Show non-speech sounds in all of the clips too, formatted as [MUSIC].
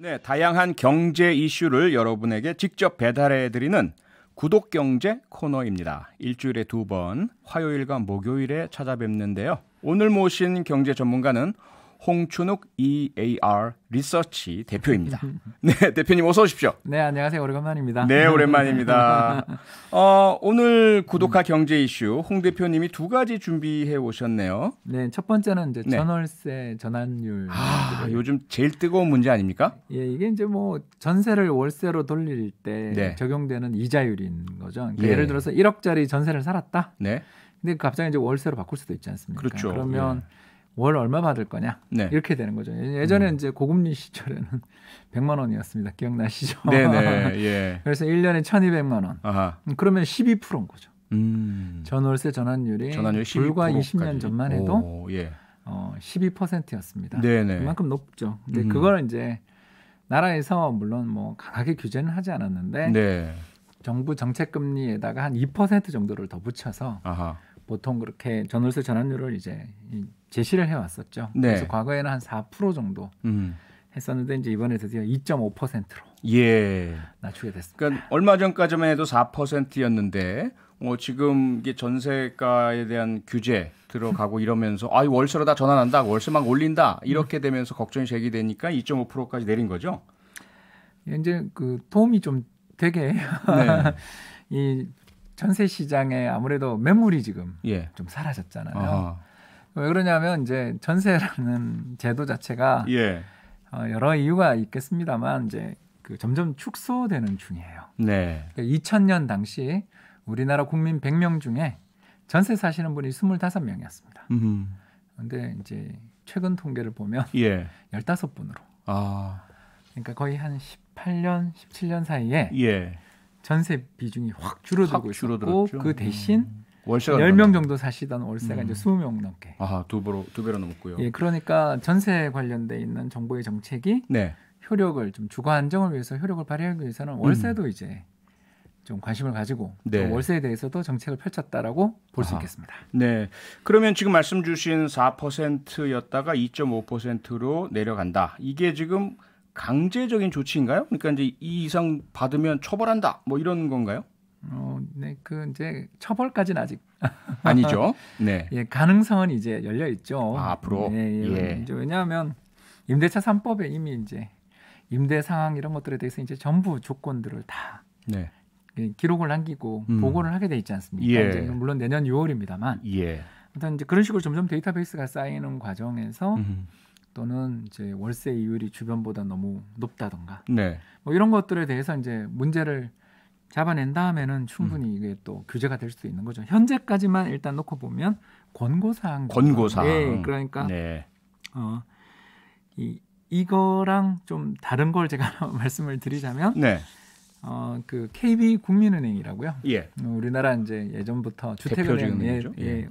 네, 다양한 경제 이슈를 여러분에게 직접 배달해 드리는 구독 경제 코너입니다. 일주일에 두 번 화요일과 목요일에 찾아뵙는데요. 오늘 모신 경제 전문가는 홍춘욱 EAR 리서치 대표입니다. [LAUGHS] 네, 대표님 어서 오십시오. 네, 안녕하세요. 오래만입니다 네, 오랜만입니다. 어, 오늘 구독화 경제 이슈 홍 대표님이 두 가지 준비해 오셨네요. 네, 첫 번째는 이제 네. 전월세 네. 전환율. 아, 요즘 제일 뜨거운 문제 아닙니까? 예, 이게 이제 뭐 전세를 월세로 돌릴 때 네. 적용되는 이자율인 거죠. 그러니까 예. 를 들어서 1억짜리 전세를 살았다. 네. 근데 갑자기 이제 월세로 바꿀 수도 있지 않습니까? 그렇죠. 그러면 예. 월 얼마 받을 거냐 네. 이렇게 되는 거죠. 예, 예전에 음. 이제 고금리 시절에는 100만 [LAUGHS] 원이었습니다. 기억나시죠? 네네. [LAUGHS] 예. 그래서 1년에 1,200만 원. 아하. 음, 그러면 12%인 거죠. 음. 전월세 전환율이 전환율 불과 20년 전만 해도 오, 예. 어, 12%였습니다. 네네. 그만큼 높죠. 근데 음. 그는 이제 나라에서 물론 뭐 강하게 규제는 하지 않았는데 네. 정부 정책 금리에다가 한 2% 정도를 더 붙여서 아하. 보통 그렇게 전월세 전환율을 이제 제시를 해왔었죠. 네. 그래서 과거에는 한 4% 정도 음. 했었는데 이제 이번에 드디어 2.5%로 예. 낮추게 됐습니다. 그러니까 얼마 전까지만 해도 4%였는데 어, 뭐 지금 이게 전세가에 대한 규제 들어가고 [LAUGHS] 이러면서 아 월세로 다 전환한다 월세만 올린다 음. 이렇게 되면서 걱정이 제기되니까 2.5%까지 내린 거죠. 예, 이제 그 도움이 좀 되게 [LAUGHS] 네. 이 전세 시장에 아무래도 매물이 지금 예. 좀 사라졌잖아요. 아하. 왜 그러냐면 이제 전세라는 [LAUGHS] 제도 자체가 예. 어, 여러 이유가 있겠습니다만 이제 그 점점 축소되는 중이에요. 네. 그러니까 2000년 당시 우리나라 국민 100명 중에 전세 사시는 분이 25명이었습니다. 음. 근데 이제 최근 통계를 보면 예. 15분으로. 아. 그러니까 거의 한 18년, 17년 사이에 예. 전세 비중이 확 줄어들고 확 있었고 그 대신 음. 월세가 10명 정도 사시던 월세가 음. 이제 20명 넘게. 아, 두 배로 두 배로 넘고요. 예, 그러니까 전세 관련돼 있는 정부의 정책이 네. 효력을 좀 주거 안정을 위해서 효력을 발휘하기 위해서는 월세도 음. 이제 좀 관심을 가지고 네. 월세에 대해서도 정책을 펼쳤다라고 볼 수 있겠습니다. 네. 그러면 지금 말씀 주신 4%였다가 2.5%로 내려간다. 이게 지금 강제적인 조치인가요? 그러니까 이제 이 이상 받으면 처벌한다. 뭐 이런 건가요? 어, 네, 그 이제 처벌까지는 아직 [LAUGHS] 아니죠. 네. 예, 가능성은 이제 열려 있죠. 아, 앞으로. 예, 예, 예. 왜냐하면 임대차 3법에 이미 이제 임대 상황 이런 것들에 대해서 이제 전부 조건들을 다 네. 예, 기록을 남기고 음. 보고를 하게 돼 있지 않습니까? 예. 이제 물론 내년 6월입니다만. 예. 일단 이제 그런 식으로 점점 데이터베이스가 쌓이는 과정에서 음. 또는 이제 월세 이율이 주변보다 너무 높다던가 네. 뭐 이런 것들에 대해서 이제 문제를 잡아낸 다음에는 충분히 음. 이게 또 규제가 될 수도 있는 거죠. 현재까지만 일단 놓고 보면 권고사항. 권고사항. 예, 그러니까 네. 어, 이 이거랑 좀 다른 걸 제가 [LAUGHS] 말씀을 드리자면 네. 어, 그 KB 국민은행이라고요. 예. 우리나라 이제 예전부터 주택은행 예, 예. 예.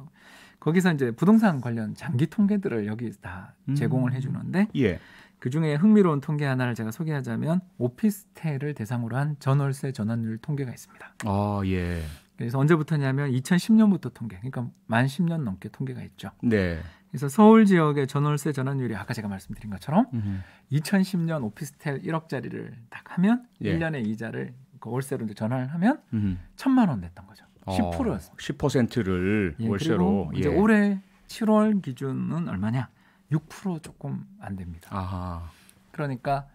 거기서 이제 부동산 관련 장기 통계들을 여기 다 음. 제공을 해주는데 예. 그중에 흥미로운 통계 하나를 제가 소개하자면 오피스텔을 대상으로 한 전월세 전환율 통계가 있습니다. 아, 예. 그래서 언제부터냐면 2010년부터 통계. 그러니까 만 10년 넘게 통계가 있죠. 네. 그래서 서울 지역의 전월세 전환율이 아까 제가 말씀드린 것처럼 음흠. 2010년 오피스텔 1억짜리를 딱 하면 예. 1년에 이자를 그 월세로 이제 전환을 하면 음흠. 0만원 냈던 거죠. 10%였습니다. 어, 10%를 예, 월세로. 이제 예. 올해 7월 기준은 얼마냐? 6% 조금 안 됩니다. 아하. 그러니까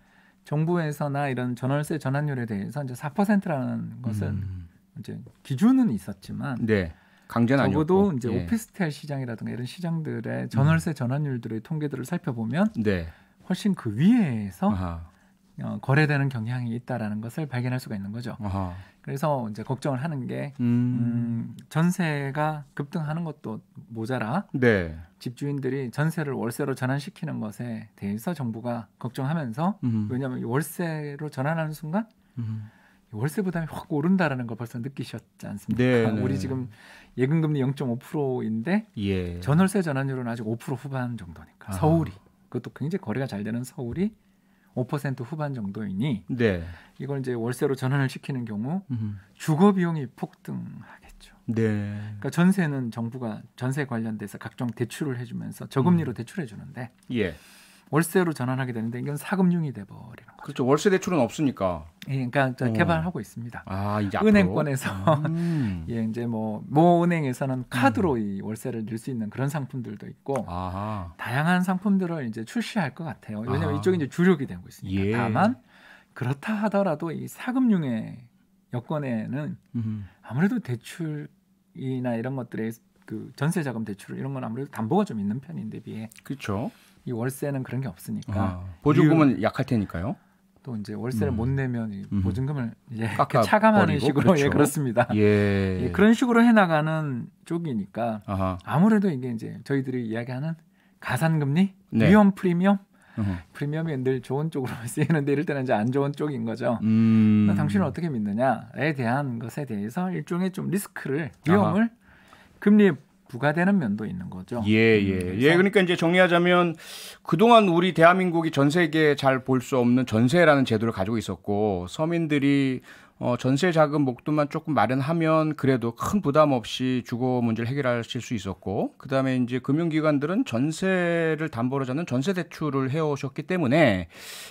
정부에서나 이런 전월세 전환율에 대해서 이제 4%라는 것은 음. 이제 기준은 있었지만 네. 강제는 적어도 아니었고. 이제 예. 오피스텔 시장이라든가 이런 시장들의 전월세 음. 전환율들의 통계들을 살펴보면 네. 훨씬 그 위에서 어, 거래되는 경향이 있다라는 것을 발견할 수가 있는 거죠. 아하. 그래서 이제 걱정을 하는 게 음. 음, 전세가 급등하는 것도 모자라 네. 집주인들이 전세를 월세로 전환시키는 것에 대해서 정부가 걱정하면서 음. 왜냐하면 월세로 전환하는 순간 음. 월세 부담이 확 오른다라는 걸 벌써 느끼셨지 않습니까? 네, 네. 우리 지금 예금 금리 0.5%인데 예. 전월세 전환율은 아직 5% 후반 정도니까 아. 서울이 그것도 굉장히 거래가 잘 되는 서울이 5% 후반 정도이니 네. 이걸 이제 월세로 전환을 시키는 경우 음. 주거 비용이 폭등하겠죠. 네. 그러니까 전세는 정부가 전세 관련돼서 각종 대출을 해주면서 저금리로 음. 대출해 주는데 예. 월세로 전환하게 되는데 이건 사금융이 돼버려. 그렇죠. 월세 대출은 없으니까. 예, 그러니까 저 어. 개발하고 있습니다. 아, 이제 은행권에서 음. [LAUGHS] 예, 이제 뭐모 은행에서는 음. 카드로 음. 이 월세를 낼 수 있는 그런 상품들도 있고 아하. 다양한 상품들을 이제 출시할 것 같아요. 왜냐하면 아하. 이쪽이 이제 주력이 되고 있으니까. 예. 다만 그렇다 하더라도 이 사금융의 여건에는 음. 아무래도 대출이나 이런 것들의그 전세 자금 대출 이런 건 아무래도 담보가 좀 있는 편인데 비해 그렇죠. 이 월세는 그런 게 없으니까 아, 보조금은 유... 약할 테니까요. 또 이제 월세를 음. 못 내면 보증금을 예, 차감하는 식으로 그렇죠. 예 그렇습니다. 예. [LAUGHS] 예. 그런 식으로 해 나가는 쪽이니까 아하. 아무래도 이게 이제 저희들이 이야기하는 가산금리 네. 위험 프리미엄 어허. 프리미엄이 늘 좋은 쪽으로 [LAUGHS] 쓰이는데 이럴 때는 이제 안 좋은 쪽인 거죠. 음. 그러니까 당신은 어떻게 믿느냐에 대한 것에 대해서 일종의 좀 리스크를 위험을 아하. 금리 부과되는 면도 있는 거죠. 예, 예. 음, 예, 그러니까 이제 정리하자면 그동안 우리 대한민국이 전 세계에 잘 볼 수 없는 전세라는 제도를 가지고 있었고 서민들이 어, 전세 자금 목돈만 조금 마련하면 그래도 큰 부담 없이 주거 문제를 해결하실 수 있었고 그다음에 이제 금융기관들은 전세를 담보로 잡는 전세 대출을 해오셨기 때문에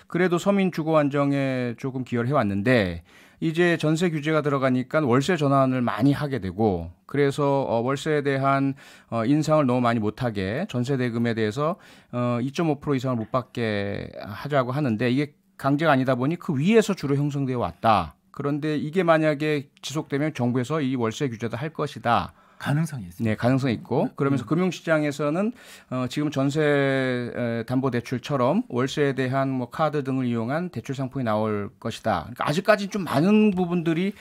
그래도 서민 주거 안정에 조금 기여를 해왔는데 이제 전세 규제가 들어가니까 월세 전환을 많이 하게 되고 그래서 어, 월세에 대한 어, 인상을 너무 많이 못하게 전세 대금에 대해서 어, 2.5% 이상을 못 받게 하자고 하는데 이게 강제가 아니다 보니 그 위에서 주로 형성되어 왔다. 그런데 이게 만약에 지속되면 정부에서 이 월세 규제도 할 것이다. 가능성이 있습니다. 네, 가능성이 있고 음. 그러면서 음. 금융시장에서는 어, 지금 전세 담보 대출처럼 월세에 대한 뭐 카드 등을 이용한 대출 상품이 나올 것이다. 그러니까 아직까지 는좀 많은 부분들이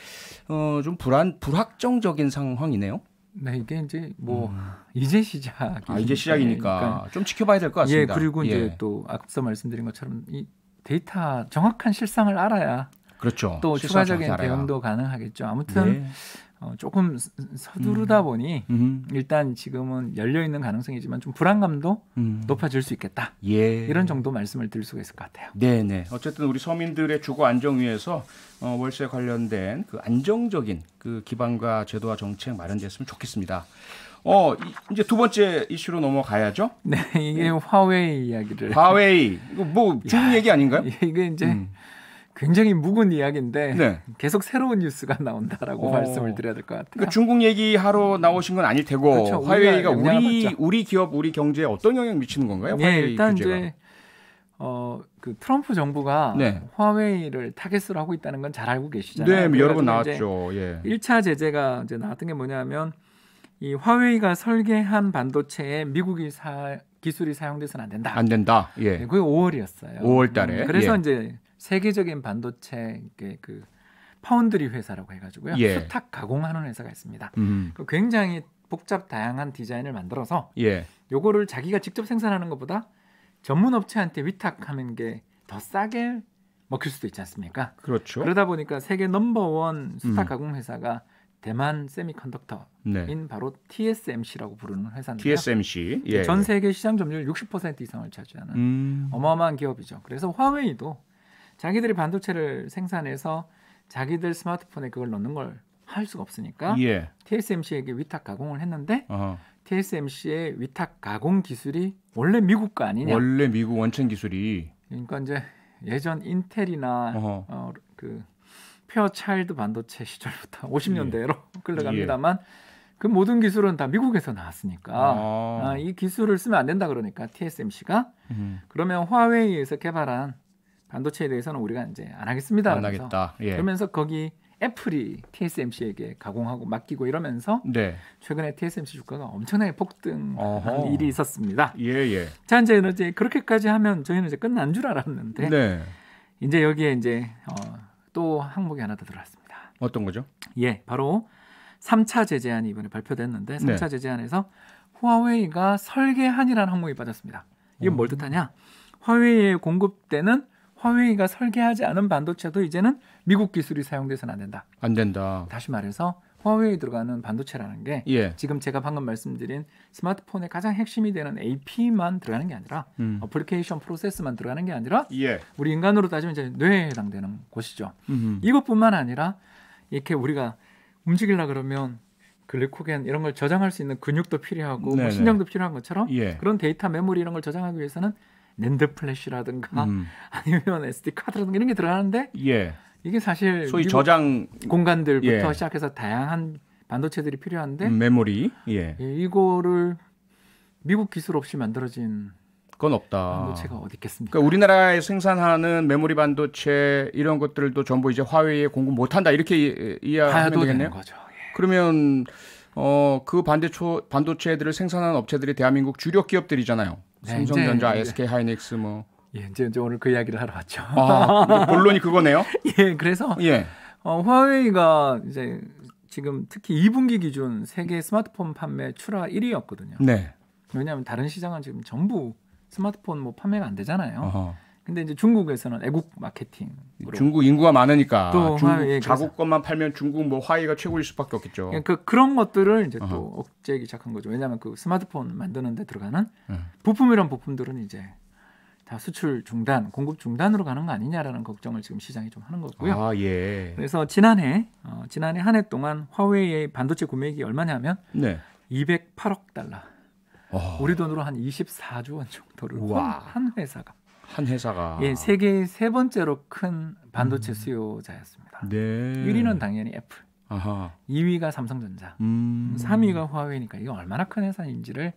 어, 좀 불안 불확정적인 상황이네요. 네, 이게 이제 뭐 음. 이제 시작. 아, 이제 시작이니까 그러니까. 좀 지켜봐야 될 것 같습니다. 예, 그리고 이제 예. 또 앞서 말씀드린 것처럼 이 데이터 정확한 실상을 알아야 그렇죠. 또 추가적인 대응도 가능하겠죠. 아무튼 네. 어, 조금 서두르다 음. 보니 음. 일단 지금은 열려 있는 가능성이지만 좀 불안감도 음. 높아질 수 있겠다. 예. 이런 정도 말씀을 드릴 수가 있을 것 같아요. 네, 네. 어쨌든 우리 서민들의 주거 안정 위해서 어, 월세 관련된 그 안정적인 그 기반과 제도와 정책 마련됐으면 좋겠습니다. 어 이제 두 번째 이슈로 넘어가야죠. 네, 이게 네. 화웨이 이야기를. 화웨이 이거 뭐 중국 [LAUGHS] 얘기 아닌가요? 이게 이제 음. 굉장히 묵은 이야기인데 네. 계속 새로운 뉴스가 나온다라고 어. 말씀을 드려야 될 것 같아요. 그러니까 중국 얘기하러 음. 나오신 건 아닐 테고 그렇죠. 화웨이가 우리 우리 기업 우리 경제에 어떤 영향 미치는 건가요? 네, 화웨이 일단 규제가. 이제 어, 그 트럼프 정부가 네. 화웨이를 타겟으로 하고 있다는 건 잘 알고 계시잖아요. 네, 여러 번 나왔죠. 예. 1차 제재가 이제 나왔던 게 뭐냐면 이 화웨이가 설계한 반도체에 미국이 사, 기술이 사용돼서는 안 된다. 안 된다. 예. 네, 그게 5월이었어요. 5월 달에. 음, 그래서 예. 이제 세계적인 반도체 그 파운드리 회사라고 해가지고요 예. 수탁 가공하는 회사가 있습니다. 음. 그 굉장히 복잡 다양한 디자인을 만들어서 예. 요거를 자기가 직접 생산하는 것보다 전문 업체한테 위탁하는 게 더 싸게 먹힐 수도 있지 않습니까? 그렇죠. 그러다 보니까 세계 넘버원 수탁 음. 가공 회사가 대만 세미컨덕터인 네. 바로 TSMC라고 부르는 회사인데요. TSMC 예. 전 예. 세계 시장 점유율 60% 이상을 차지하는 음. 어마어마한 기업이죠. 그래서 화웨이도 자기들이 반도체를 생산해서 자기들 스마트폰에 그걸 넣는 걸 할 수가 없으니까 예. TSMC에게 위탁 가공을 했는데 어허. TSMC의 위탁 가공 기술이 원래 미국 거 아니냐? 원래 미국 원천 기술이 그러니까 이제 예전 인텔이나 어그 어, 페어차일드 반도체 시절부터 50년대로 [LAUGHS] 예. 끌려갑니다만 예. 그 모든 기술은 다 미국에서 나왔으니까 아. 아, 이 기술을 쓰면 안 된다 그러니까 TSMC가 음. 그러면 화웨이에서 개발한 반도체에 대해서는 우리가 이제 안 하겠습니다. 안 하겠다. 예. 그러면서 거기 애플이 TSMC에게 가공하고 맡기고 이러면서 네. 최근에 TSMC 주가가 엄청나게 폭등한 어허. 일이 있었습니다. 예, 예. 자, 이제 이제 그렇게까지 하면 저희는 이제 끝난 줄 알았는데 네. 이제 여기에 이제 어, 또 항목이 하나 더 들어왔습니다. 어떤 거죠? 예, 바로 3차 제재안이 이번에 발표됐는데 3차 네. 제재안에서 후아웨이가 설계한이라는 항목이 빠졌습니다. 이건 어. 뭘 뜻하냐? 화웨이에 공급되는 화웨이가 설계하지 않은 반도체도 이제는 미국 기술이 사용돼서는 안 된다. 안 된다. 다시 말해서 화웨이 들어가는 반도체라는 게 예. 지금 제가 방금 말씀드린 스마트폰의 가장 핵심이 되는 AP만 들어가는 게 아니라 음. 어플리케이션 프로세스만 들어가는 게 아니라 예. 우리 인간으로 따지면 이제 뇌에 해당되는 곳이죠. 음흠. 이것뿐만 아니라 이렇게 우리가 움직이려 그러면 글리코겐 이런 걸 저장할 수 있는 근육도 필요하고 뭐신장도 필요한 것처럼 예. 그런 데이터 메모리 이런 걸 저장하기 위해서는 낸드 플래시라든가 음. [LAUGHS] 아니면 SD 카드라든가 이런 게 들어가는데 예. 이게 사실 소위 저장 공간들부터 예. 시작해서 다양한 반도체들이 필요한데 음, 메모리 예. 예 이거를 미국 기술 없이 만들어진 건 없다. 반도체가 어디 있겠습니까? 그러니까 우리나라에 생산하는 메모리 반도체 이런 것들도 전부 이제 화웨이에 공급 못 한다 이렇게 이해하면 되겠네요. 거죠. 예. 그러면 어, 그 반대초 반도체들을 생산하는 업체들이 대한민국 주력 기업들이잖아요. 삼성전자, 이 네, SK 하이닉스 뭐. 예, 이제, 이제 오늘 그 이야기를 하러 왔죠. 아, 본론이 그거네요. [LAUGHS] 예, 그래서 예. 어, 화웨이가 이제 지금 특히 2분기 기준 세계 스마트폰 판매 출하 1위였거든요. 네. 왜냐하면 다른 시장은 지금 전부 스마트폰 뭐 판매가 안 되잖아요. 어허. 근데 이제 중국에서는 애국 마케팅. 중국 인구가 많으니까 또 중국 예, 자국 권만 팔면 중국 뭐 화이가 최고일 수밖에 없겠죠. 그러니까 그, 그런 것들을 이제 어허. 또 억제하기 시작한 거죠. 왜냐하면 그 스마트폰 만드는 데 들어가는 음. 부품이란 부품들은 이제 다 수출 중단, 공급 중단으로 가는 거 아니냐라는 걱정을 지금 시장이 좀 하는 거고요. 아, 예. 그래서 지난해 어, 지난해 한 해 동안 화웨이의 반도체 구매액이 얼마냐면 네. 208억 달러. 어. 우리 돈으로 한 24조 원 정도를 한 회사가 한 회사가 예, 세계 세 번째로 큰 반도체 음. 수요자였습니다. 네. 1위는 당연히 애플. 아하. 2위가 삼성전자. 음. 3위가 화웨이니까 이거 얼마나 큰 회사인지를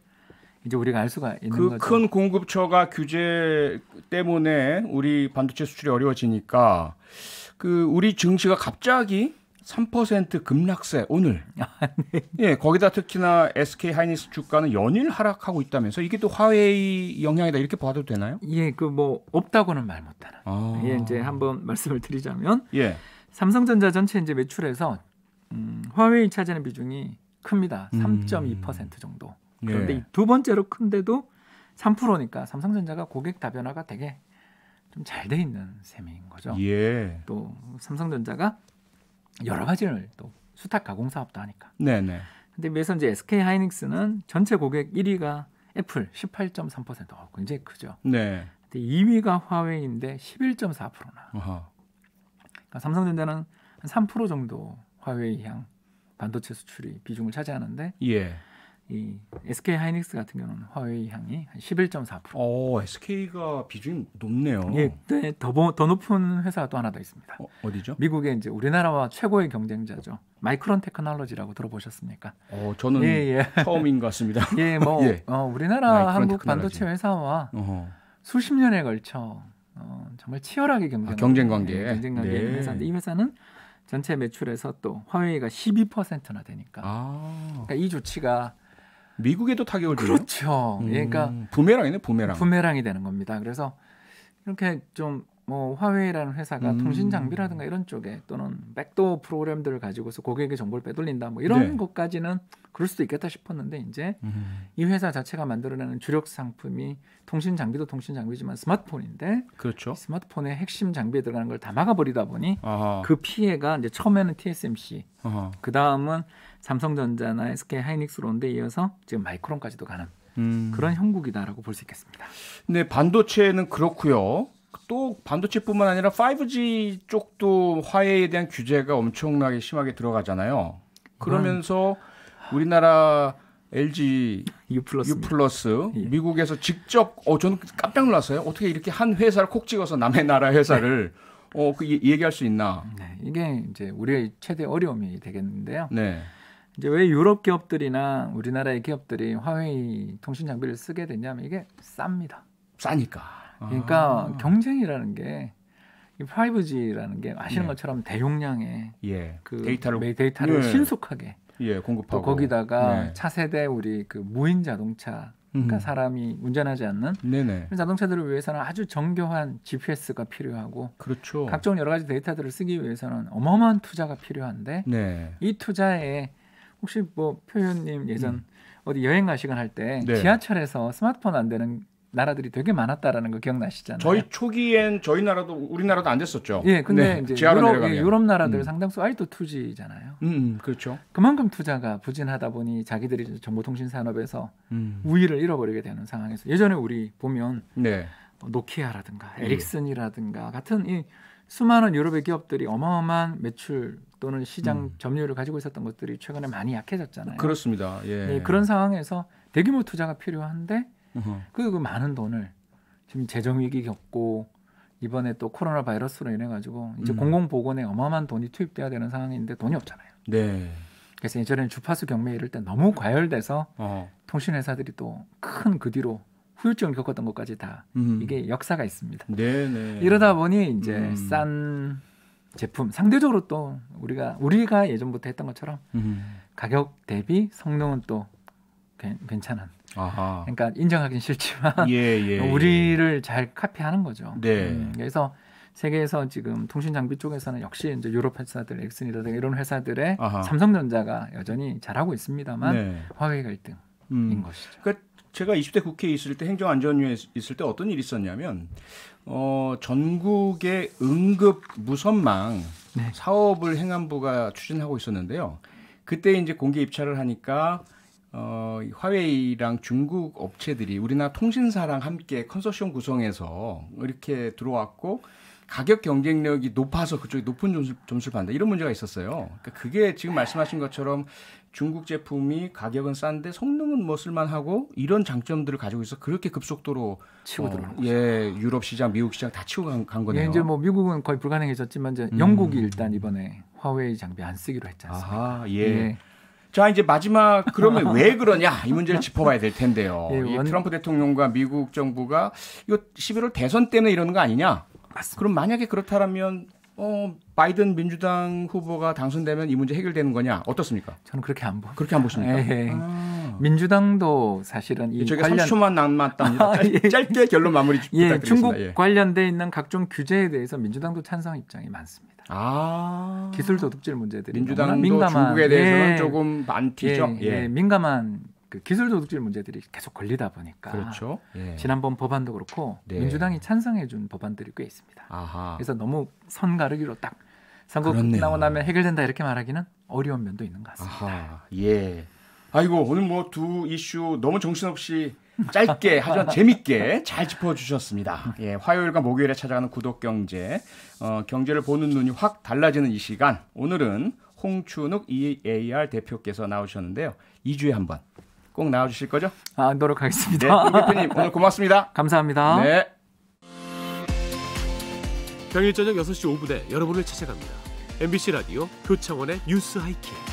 이제 우리가 알 수가 있는 그 거죠. 큰 공급처가 규제 때문에 우리 반도체 수출이 어려워지니까 그 우리 증시가 갑자기 3% 급락세 오늘. [LAUGHS] 예, 거기다 특히나 SK 하이닉스 주가는 연일 하락하고 있다면서 이게 또 화웨이 영향이다 이렇게 봐도 되나요? 예, 그 뭐 없다고는 말 못하는. 아. 예, 이제 한번 [LAUGHS] 말씀을 드리자면, 예. 삼성전자 전체 이제 매출에서 음, 화웨이 차지하는 비중이 큽니다. 3.2% 음. 정도. 그런데 예. 두 번째로 큰데도 3%니까 삼성전자가 고객 다변화가 되게 좀 잘 돼 있는 셈인 거죠. 예. 또 삼성전자가 여러 가지를 또 수탁 가공 사업도 하니까. 네네. 근데 매선 이제 SK 하이닉스는 전체 고객 1위가 애플 18.3% 어, 굉장히 크죠. 네. 근데 2위가 화웨이인데 11.4%나. 그러니까 삼성전자는 한 3% 정도 화웨이향 반도체 수출이 비중을 차지하는데 예. 이 SK 하이닉스 같은 경우는 화웨이 향이 한 11.4%. 어, SK가 비중이 높네요. 예, 네, 더, 더 높은 회사가 또 하나 더 있습니다. 어, 디죠 미국의 이제 우리나라와 최고의 경쟁자죠. 마이크론 테크놀로지라고 들어보셨습니까? 어, 저는 예, 예. [LAUGHS] 처음인 것 같습니다. [LAUGHS] 예, 뭐 예. 어, 우리나라 한국 테크놀로지. 반도체 회사와 어허. 수십 년에 걸쳐 어, 정말 치열하게 경쟁 아, 경쟁 관계 네, 경쟁 관계 네. 회사인데 이 회사는 전체 매출에서 또 화웨이가 12%나 되니까. 아. 그러니까 이 조치가 미국에도 타격을 주죠. 그렇죠. 예, 그러니까 음, 그러니까 부메랑이네, 부메랑. 부메랑이 되는 겁니다. 그래서 이렇게 좀뭐 화웨이라는 회사가 음. 통신 장비라든가 이런 쪽에 또는 백도 프로그램들을 가지고서 고객의 정보를 빼돌린다 뭐 이런 네. 것까지는 그럴 수도 있겠다 싶었는데 이제 음. 이 회사 자체가 만들어내는 주력 상품이 통신 장비도 통신 장비지만 스마트폰인데 그렇죠. 스마트폰의 핵심 장비에 들어가는 걸 다 막아버리다 보니 아하. 그 피해가 이제 처음에는 TSMC 그 다음은 삼성전자나 SK 하이닉스론데 이어서 지금 마이크론까지도 가는 음. 그런 형국이다라고 볼 수 있겠습니다. 네 반도체는 그렇고요. 또 반도체뿐만 아니라 5G 쪽도 화해에 대한 규제가 엄청나게 심하게 들어가잖아요. 그러면서 우리나라 LG U 플러스 예. 미국에서 직접 어 저는 깜짝 놀랐어요. 어떻게 이렇게 한 회사를 콕 찍어서 남의 나라 회사를 네. 어그 얘기할 수 있나? 네. 이게 이제 우리의 최대 어려움이 되겠는데요. 네. 이제 왜 유럽 기업들이나 우리나라의 기업들이 화웨이 통신 장비를 쓰게 되냐면 이게 쌉니다. 싸니까. 그러니까 아. 경쟁이라는 게 5G라는 게 아시는 예. 것처럼 대용량의 예. 그 데이터를, 데이터를 예. 신속하게 예, 공급하고 또 거기다가 네. 차세대 우리 그 무인 자동차 그러니까 음. 사람이 운전하지 않는 네네. 자동차들을 위해서는 아주 정교한 GPS가 필요하고 그렇죠. 각종 여러 가지 데이터들을 쓰기 위해서는 어마어마한 투자가 필요한데 네. 이 투자에 혹시 뭐 표현님 예전 음. 어디 여행 가시간 할때 네. 지하철에서 스마트폰 안 되는 나라들이 되게 많았다라는 거 기억나시잖아요. 저희 초기엔 저희 나라도 우리나라도 안 됐었죠. 예, 근데 네, 이제 유럽, 내 예, 유럽 나라들 음. 상당수 아직도 투지잖아요. 음, 음 그렇죠. 그만큼 투자가 부진하다 보니 자기들이 정보통신 산업에서 음. 우위를 잃어버리게 되는 상황에서 예전에 우리 보면 네. 어, 노키아라든가 음. 에릭슨이라든가 같은 이 수많은 유럽의 기업들이 어마어마한 매출 또는 시장 음. 점유율을 가지고 있었던 것들이 최근에 많이 약해졌잖아요. 그렇습니다. 예. 네, 그런 상황에서 대규모 투자가 필요한데 음. 그리고 그 많은 돈을 지금 재정 위기 겪고 이번에 또 코로나 바이러스로 인해 가지고 이제 음. 공공 보건에 어마어마한 돈이 투입돼야 되는 상황인데 돈이 없잖아요. 네. 그래서 예전에는 주파수 경매 이럴 때 너무 과열돼서 어. 통신 회사들이 또 큰 그 뒤로 후유증을 겪었던 것까지 다 음. 이게 역사가 있습니다. 네네. 네. 이러다 보니 이제 음. 싼 제품 상대적으로 또 우리가 우리가 예전부터 했던 것처럼 음. 가격 대비 성능은 또 괜찮은 아하. 그러니까 인정하긴 싫지만 예, 예, [LAUGHS] 예, 우리를 잘 카피하는 거죠. 네. 음, 그래서 세계에서 지금 통신 장비 쪽에서는 역시 이제 유럽 회사들, 엑슨이라든가 이런 회사들의 아하. 삼성전자가 여전히 잘하고 있습니다만 네. 화웨이 갈등인 음. 것이죠. 그러니까 제가 20대 국회에 있을 때 행정안전위에 있을 때 어떤 일이 있었냐면 어, 전국의 응급 무선망 네. 사업을 행안부가 추진하고 있었는데요. 그때 이제 공개 입찰을 하니까 어, 화웨이랑 중국 업체들이 우리나라 통신사랑 함께 컨소시엄 구성해서 이렇게 들어왔고 가격 경쟁력이 높아서 그쪽이 높은 점수, 점수를 받는다 이런 문제가 있었어요. 그러니까 그게 지금 말씀하신 것처럼 중국 제품이 가격은 싼데 성능은 뭐 쓸만하고 이런 장점들을 가지고 있어 그렇게 급속도로 치고 들어온는 어, 예 유럽 시장, 미국 시장 다 치고 간, 간 거네요. 예, 이제 뭐 미국은 거의 불가능해졌지만 이제 음. 영국이 일단 이번에 화웨이 장비 안 쓰기로 했지 않습니까? 아 예. 예. 자 이제 마지막 그러면 왜 그러냐 이 문제를 짚어봐야 될 텐데요. 예, 원... 트럼프 대통령과 미국 정부가 이거 11월 대선 때문에 이러는 거 아니냐? 맞습니다. 그럼 만약에 그렇다면 어, 바이든 민주당 후보가 당선되면 이 문제 해결되는 거냐 어떻습니까? 저는 그렇게 안 보. 그렇게 안 보십니까? 예, 예. 아. 민주당도 사실은 이 저게 관련... 30초만 남았답니다. [LAUGHS] 아, 예. 짧게 결론 마무리 예, 부탁드리니다 중국 관련돼 있는 각종 규제에 대해서 민주당도 찬성 입장이 많습니다. 아. 기술 도둑질 문제들이 민주당도 민감한... 중국에 대해서는 조금 많티죠. 예, 민감한 그 기술 도둑질 문제들이 계속 걸리다 보니까 그렇죠. 예. 지난번 법안도 그렇고 네. 민주당이 찬성해준 법안들이 꽤 있습니다. 아하. 그래서 너무 선 가르기로 딱 선거 끝나고 나면 해결된다 이렇게 말하기는 어려운 면도 있는 것 같습니다. 아하. 예. 아이고 오늘 뭐 두 이슈 너무 정신없이 짧게 [LAUGHS] 하지만 재밌게 잘 짚어주셨습니다. 예, 화요일과 목요일에 찾아가는 구독경제, 어, 경제를 보는 눈이 확 달라지는 이 시간. 오늘은 홍춘욱 EAR 대표께서 나오셨는데요. 2주에 한번 꼭 나와주실 거죠? 아, 노력하겠습니다. 네, 대표님 오늘 고맙습니다. [LAUGHS] 감사합니다. 네. 평일 저녁 6시 5분에 여러분을 찾아갑니다. MBC 라디오 표창원의 뉴스 하이킥.